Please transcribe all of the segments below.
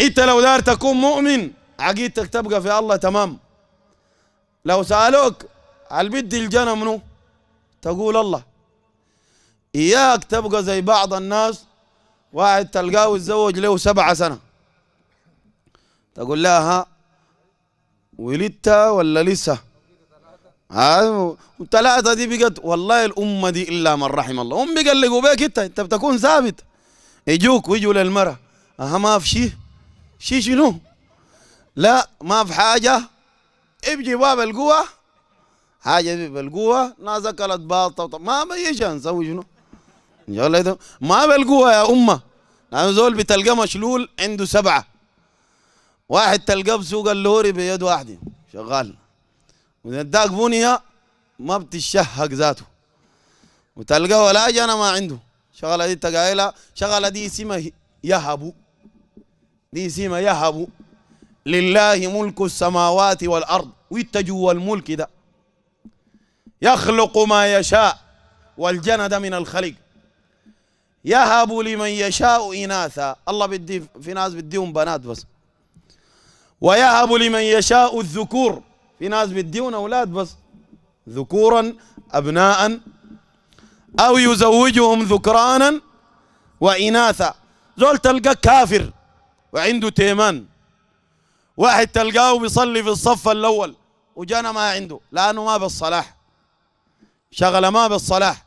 انت لو دار تكون مؤمن عقيدتك تبقى في الله تمام لو سألوك بدي الجنة منو تقول الله إياك تبقى زي بعض الناس واحد تلقاه يتزوج له سبعة سنة تقول لها ها ولدت ولا لسه ثلاثة دي بقت والله الأمة دي إلا من رحم الله هم بيقلقوا بيك أنت أنت بتكون ثابت يجوك ويجوا للمرأة أها ما في شيء شي شنو لا ما في حاجة ابجي باب القوة حاجة بالقوة ناس أكلت باطة ما بيجي نسوي شنو إن شاء الله ما بالقوة يا أمة لأن زول بتلقى مشلول عنده سبعة واحد تلقاه بسوق اللوري بيد واحدة شغال وداك بنية ما بتشهق ذاته وتلقاه ولا أنا ما عنده شغلة دي تقايلها شغلة دي اسمها يهبو دي سيما يهب لله ملك السماوات والأرض ويتجو الملك ده يخلق ما يشاء والجند من الخلق يهب لمن يشاء إناثا الله بدي في ناس بديهم بنات بس ويهب لمن يشاء الذكور في ناس بديهم أولاد بس ذكورا أبناء أو يزوجهم ذكرانا وإناثا زول تلقى كافر وعنده تيمان واحد تلقاه بيصلي في الصف الاول وجانا ما عنده لانه ما بالصلاح شغله ما بالصلاح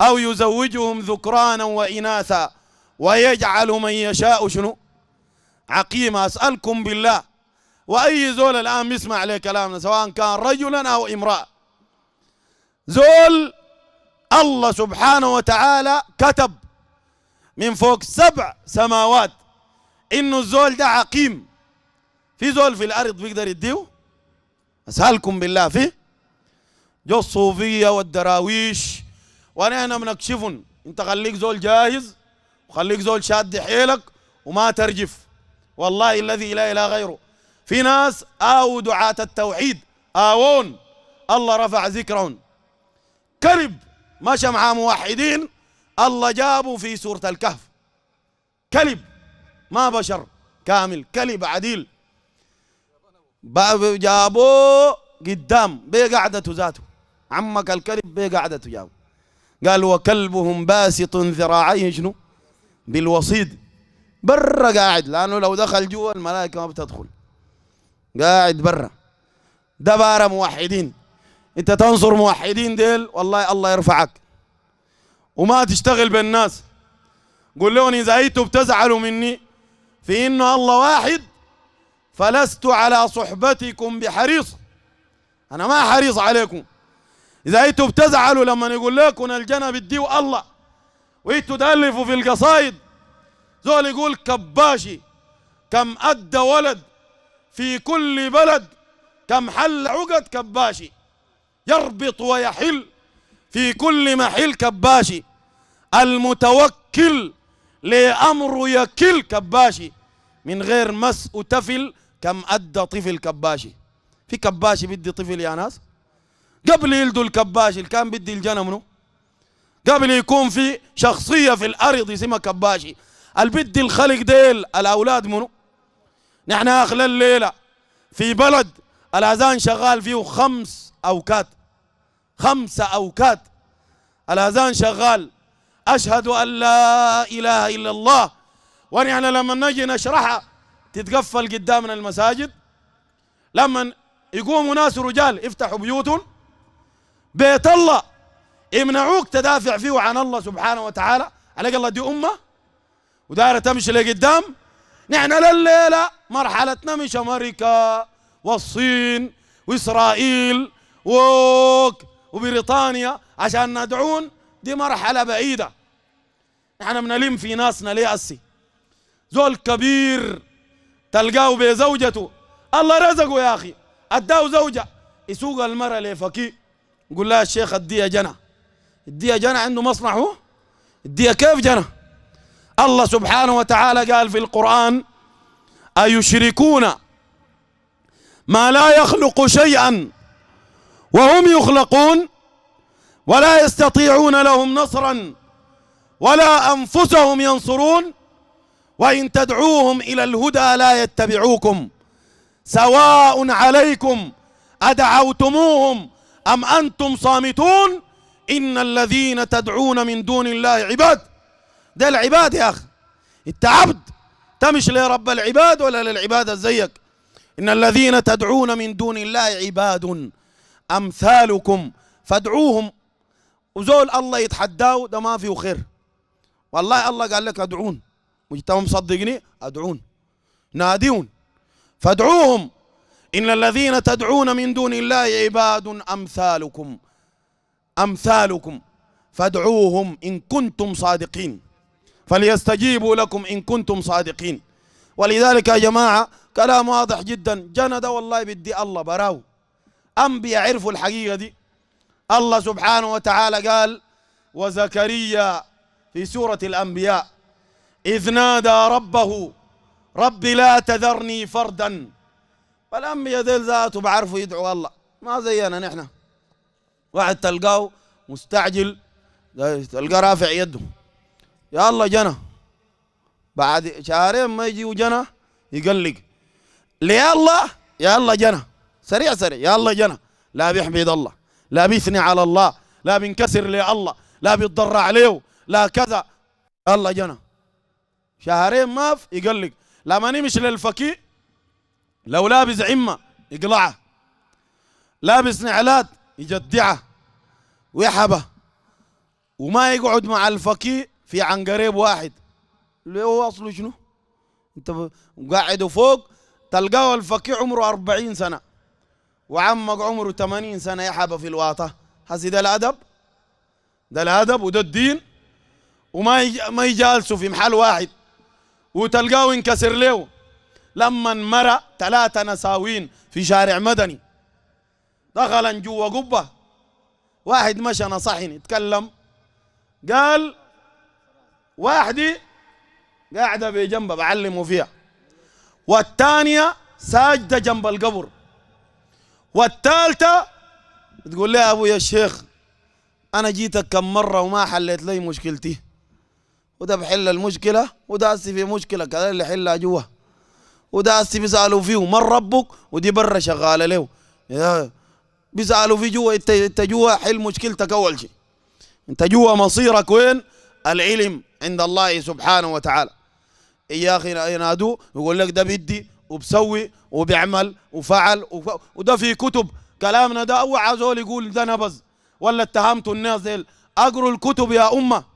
او يزوجهم ذكرانا واناثا ويجعل من يشاء شنو عقيم اسالكم بالله واي زول الان بيسمع لي كلامنا سواء كان رجلا او امراه زول الله سبحانه وتعالى كتب من فوق سبع سماوات انه الزول ده عقيم في زول في الارض بيقدر يديه اسالكم بالله فيه جو الصوفيه والدراويش ونحن بنكشفهم انت خليك زول جاهز وخليك زول شاد حيلك وما ترجف والله الذي لا اله غيره في ناس آو دعاة التوحيد آوون الله رفع ذكرهم كرب مشى مع موحدين الله جابوا في سورة الكهف كلب ما بشر كامل كلب عديل جابوه قدام بقعدته ذاته عمك الكلب بقعدته جابوا قال وكلبهم باسط ذراعيه شنو بالوصيد برا قاعد لانه لو دخل جوا الملائكه ما بتدخل قاعد برا دبار موحدين انت تنصر موحدين ديل والله الله يرفعك وما تشتغل بالناس قول لهم اذا انتم بتزعلوا مني في إن الله واحد فلست على صحبتكم بحريص انا ما حريص عليكم اذا انتوا بتزعلوا لما يقول لكم الجنه بيديه الله وانتوا تالفوا في القصايد زول يقول كباشي كم ادى ولد في كل بلد كم حل عقد كباشي يربط ويحل في كل محل كباشي المتوكل لامر يكل كباشي من غير مس وتفل كم أدى طفل كباشي في كباشي بدي طفل يا ناس قبل يلدوا الكباشي اللي كان بدي الجنة منه قبل يكون في شخصية في الأرض اسمها كباشي البدي الخلق ديل الأولاد منه نحن آخر الليلة في بلد الأذان شغال فيه خمس أوقات خمسة أوقات الأذان شغال أشهد أن لا إله إلا الله ونحن لما نجي نشرحها تتقفل قدامنا المساجد لما يقوموا ناس رجال يفتحوا بيوتهم بيت الله يمنعوك تدافع فيه عن الله سبحانه وتعالى عليك الله دي أمة ودايرة تمشي لقدام نحن لليلة مرحلتنا مش أمريكا والصين وإسرائيل ووك وبريطانيا عشان ندعون دي مرحلة بعيدة نحن بنلم في ناسنا ليه أسي زول كبير تلقاه بزوجته الله رزقه يا أخي أداه زوجة يسوق المرة لفكي يقول لها الشيخ اديها جنة اديها جنة عنده مصنع هو اديها كيف جنة الله سبحانه وتعالى قال في القرآن أيشركون ما لا يخلق شيئا وهم يخلقون ولا يستطيعون لهم نصرا ولا أنفسهم ينصرون وإن تدعوهم إلى الهدى لا يتبعوكم سواء عليكم أدعوتموهم أم أنتم صامتون إن الذين تدعون من دون الله عباد ده العباد يا أخي أنت عبد تمش لرب العباد ولا للعبادة زيك إن الذين تدعون من دون الله عباد أمثالكم فادعوهم وزول الله يتحداه ده ما فيه خير والله الله قال لك ادعون مجتمع مصدقني ادعون ناديون فادعوهم ان الذين تدعون من دون الله عباد امثالكم امثالكم فادعوهم ان كنتم صادقين فليستجيبوا لكم ان كنتم صادقين ولذلك يا جماعه كلام واضح جدا جند والله بدي الله براو انبياء عرفوا الحقيقه دي الله سبحانه وتعالى قال وزكريا في سوره الانبياء إذ نادى ربه رب لا تذرني فردا فلم يذل ذاته بعرفه يدعو الله ما زينا نحن واحد تلقاه مستعجل تلقاه رافع يده يا الله جنى بعد شهرين ما يجي وجنى يقلق ليا الله يا الله جنى سريع سريع يا الله جنى لا بيحمد الله لا بيثني على الله لا بينكسر لي الله لا بيتضرع عليه لا كذا الله جنى شهرين ما في يقلق ماني نمشي للفكي لو لابس عمه يقلعه لابس نعلات يجدعه ويحبه وما يقعد مع الفكي في عنقريب واحد اللي هو اصله شنو؟ انت قاعد فوق تلقاه الفكي عمره 40 سنه وعمك عمره 80 سنه يحبه في الواطه هسي ده الادب ده الادب وده الدين وما ما يجالسوا في محل واحد وتلقاه انكسر له لما مرأ ثلاثة نساوين في شارع مدني دخلا جوا قبة واحد مشى نصحني اتكلم قال واحدة قاعدة بجنبه بعلمه فيها والثانية ساجدة جنب القبر والثالثة تقول لي يا أبويا الشيخ أنا جيتك كم مرة وما حليت لي مشكلتي وده بحل المشكله وده هسي في مشكله كذا اللي حلها جوا وده هسي بيسالوا فيه من ربك ودي برا شغاله له بيسالوا فيه جوا انت انت جوا حل مشكلتك اول شيء انت جوا مصيرك وين العلم عند الله سبحانه وتعالى يا اخي ينادوه يقول لك ده بدي وبسوي وبيعمل وفعل وف... وده في كتب كلامنا ده اوعى زول يقول ده نبز ولا اتهمتوا الناس ديل اقروا الكتب يا امه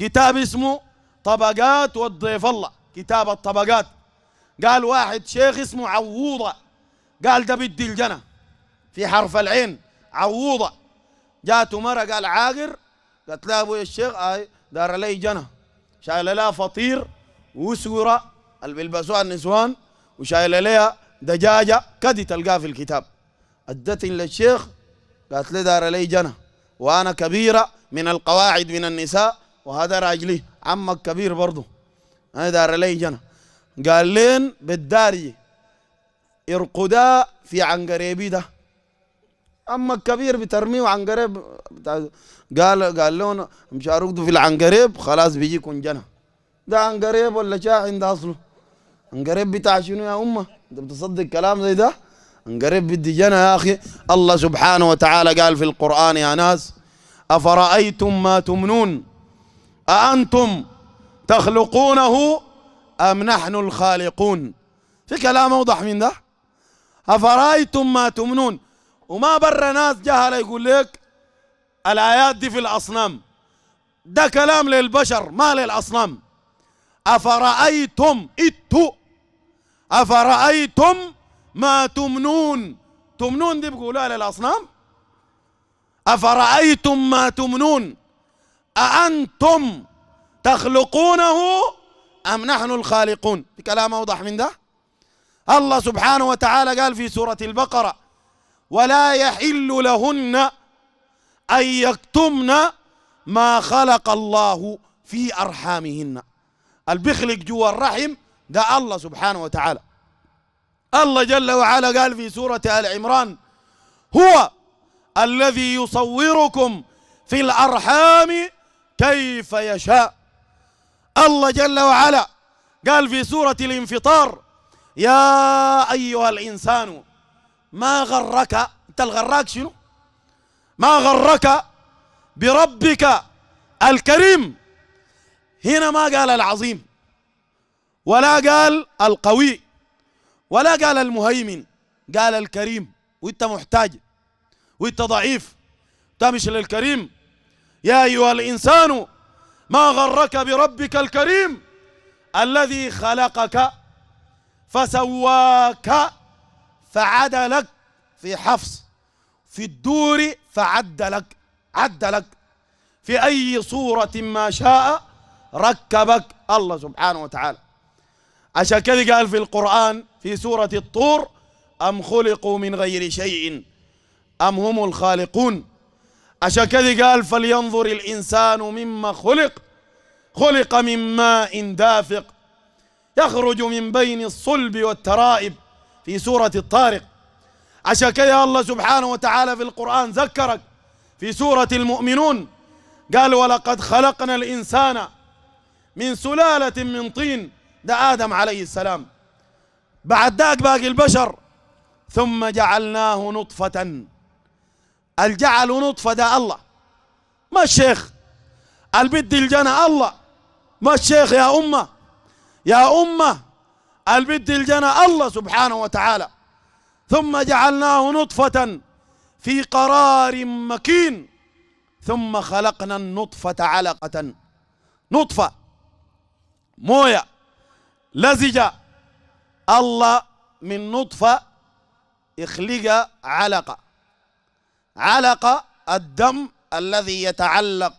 كتاب اسمه طبقات والضيف الله كتاب الطبقات قال واحد شيخ اسمه عووضة قال ده بدي الجنة في حرف العين عووضة جاته مرة قال عاقر قالت له أبو الشيخ اي دار لي جنة شايلة لها فطير وسورة اللي بيلبسوها النسوان وشايلة لها دجاجة كدي تلقاها في الكتاب ادت للشيخ قالت لي دار لي جنة وانا كبيرة من القواعد من النساء وهذا راجلي عمك كبير برضو انا دار لي جنا قال لين بالداري ارقدا في عنقريبي ده عمك كبير بترميه عنقريب قال قال لون مش هرقدوا في العنقريب خلاص بيجيكم جنا ده عنقريب ولا شاع عند اصله عنقريب بتاع شنو يا امه انت بتصدق كلام زي ده عنقريب بدي جنا يا اخي الله سبحانه وتعالى قال في القران يا ناس افرايتم ما تمنون أأنتم تخلقونه أم نحن الخالقون في كلام أوضح من ده أفرأيتم ما تمنون وما برا ناس جهل يقول لك الآيات دي في الأصنام ده كلام للبشر ما للأصنام أفرأيتم إتو أفرأيتم ما تمنون تمنون دي بقولها للأصنام أفرأيتم ما تمنون أأنتم تخلقونه أم نحن الخالقون كلام أوضح من ده الله سبحانه وتعالى قال في سورة البقرة ولا يحل لهن أن يكتمن ما خلق الله في أرحامهن البخلق جوا الرحم ده الله سبحانه وتعالى الله جل وعلا قال في سورة آل عمران هو الذي يصوركم في الأرحام كيف يشاء الله جل وعلا قال في سورة الانفطار يا أيها الإنسان ما غرك أنت الغراك شنو ما غرك بربك الكريم هنا ما قال العظيم ولا قال القوي ولا قال المهيمن قال الكريم وانت محتاج وانت ضعيف تمشي للكريم يا أيها الإنسان ما غرك بربك الكريم الذي خلقك فسواك فعدلك في حفص في الدور فعدلك عدلك في أي صورة ما شاء ركبك الله سبحانه وتعالى عشان كذا قال في القرآن في سورة الطور أم خلقوا من غير شيء أم هم الخالقون عشان كذا قال فلينظر الإنسان مما خلق خلق من ماء دافق يخرج من بين الصلب والترائب في سورة الطارق عشان كذا الله سبحانه وتعالى في القرآن ذكرك في سورة المؤمنون قال ولقد خلقنا الإنسان من سلالة من طين ده آدم عليه السلام بعد ذاك باقي البشر ثم جعلناه نطفة الجعل نطفة ده الله ما الشيخ البدي الجنة الله ما الشيخ يا أمة يا أمة البدي الجنة الله سبحانه وتعالى ثم جعلناه نطفة في قرار مكين ثم خلقنا النطفة علقة نطفة موية لزجة الله من نطفة يخلق علقة علق الدم الذي يتعلق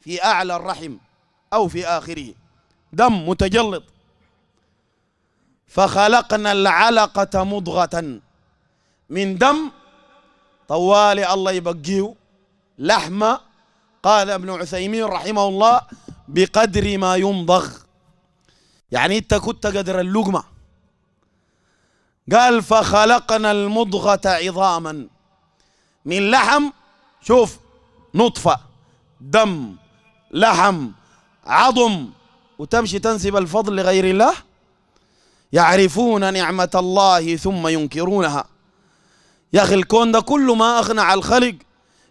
في أعلى الرحم أو في آخره دم متجلط فخلقنا العلقة مضغة من دم طوالي الله يبقيه لحمة قال ابن عثيمين رحمه الله بقدر ما يمضغ يعني انت كنت قدر اللقمة قال فخلقنا المضغة عظاما من لحم شوف نطفة دم لحم عظم وتمشي تنسب الفضل لغير الله يعرفون نعمة الله ثم ينكرونها يا أخي الكون ده كله ما أخنع الخلق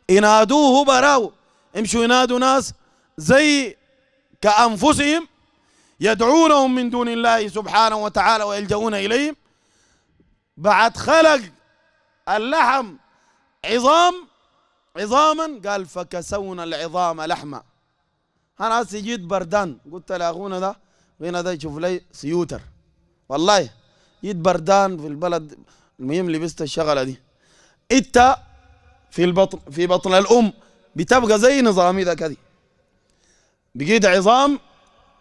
ينادوه براو امشوا ينادوا ناس زي كأنفسهم يدعونهم من دون الله سبحانه وتعالى ويلجؤون إليهم بعد خلق اللحم عظام عظاما قال فكسونا العظام لحمة أنا هسي جيت بردان قلت لأخونا ده وين ده يشوف لي سيوتر والله جيت بردان في البلد المهم لبست الشغلة دي أنت في البطن في بطن الأم بتبقى زي نظامي ده كده بقيت عظام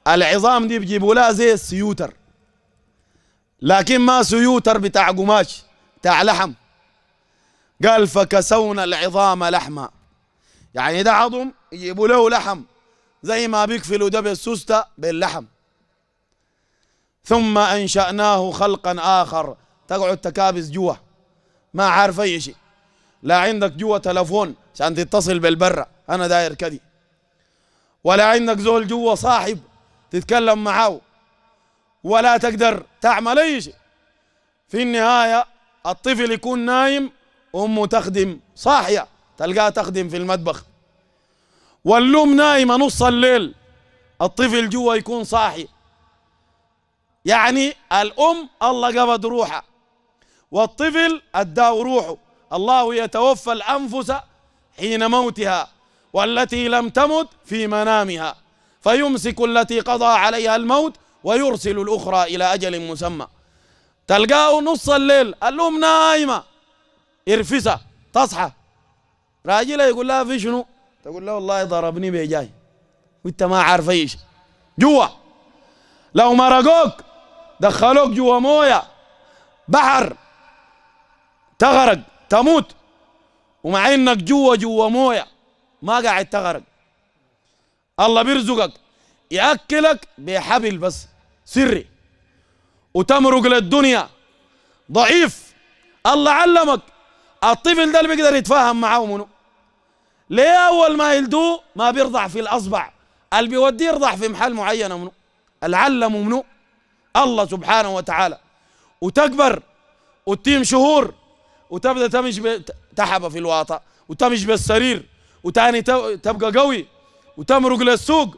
العظام دي بيجيبوا لها زي السيوتر لكن ما سيوتر بتاع قماش بتاع لحم قال فكسونا العظام لحما يعني ده عظم يجيبوا له لحم زي ما بيكفلوا ده بالسوسته باللحم ثم انشاناه خلقا اخر تقعد تكابس جوا ما عارف اي شيء لا عندك جوا تلفون عشان تتصل بالبرة انا داير كدي ولا عندك زول جوا صاحب تتكلم معاه ولا تقدر تعمل اي شيء في النهايه الطفل يكون نايم أمه تخدم صاحية تلقاها تخدم في المطبخ والام نايمة نص الليل الطفل جوا يكون صاحي يعني الأم الله قبض روحها والطفل أداه روحه الله يتوفى الأنفس حين موتها والتي لم تمت في منامها فيمسك التي قضى عليها الموت ويرسل الأخرى إلى أجل مسمى تلقاه نص الليل الأم نايمة يرفسها تصحى راجلها يقول لها في شنو تقول له والله ضربني بيجاي وانت ما عارف ايش جوا لو مرقوك دخلوك جوا مويه بحر تغرق تموت ومع انك جوا جوا مويه ما قاعد تغرق الله بيرزقك ياكلك بحبل بس سري وتمرق للدنيا ضعيف الله علمك الطفل ده اللي بيقدر يتفاهم معاه منو ليه اول ما يلدوه ما بيرضع في الاصبع اللي بيوديه يرضع في محل معين منو العلم منه منو الله سبحانه وتعالى وتكبر وتيم شهور وتبدا تمشي تحب في الواطه وتمشي بالسرير وتاني تبقى قوي وتمرق للسوق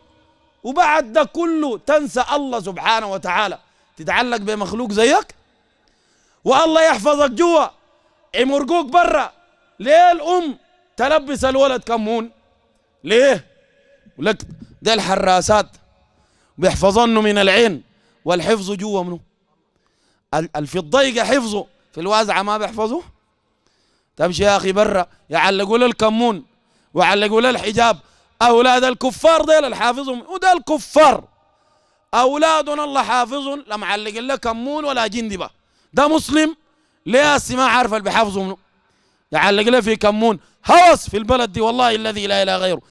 وبعد ده كله تنسى الله سبحانه وتعالى تتعلق بمخلوق زيك والله يحفظك جوا يمرقوك برا ليه الام تلبس الولد كمون ليه لك ده الحراسات بيحفظنه من العين والحفظ جوا منه في الضيقة حفظه في الوازعة ما بيحفظه تمشي طيب يا أخي برا يعلقوا له الكمون وعلقوا له الحجاب أولاد الكفار ديل الحافظهم وده الكفار أولادنا الله حافظهم لا معلق له كمون ولا جندبة ده مسلم ليه ما عارفه اللي بيحافظوا منه يعلق يعني له في كمون هوس في البلد دي والله الذي لا اله غيره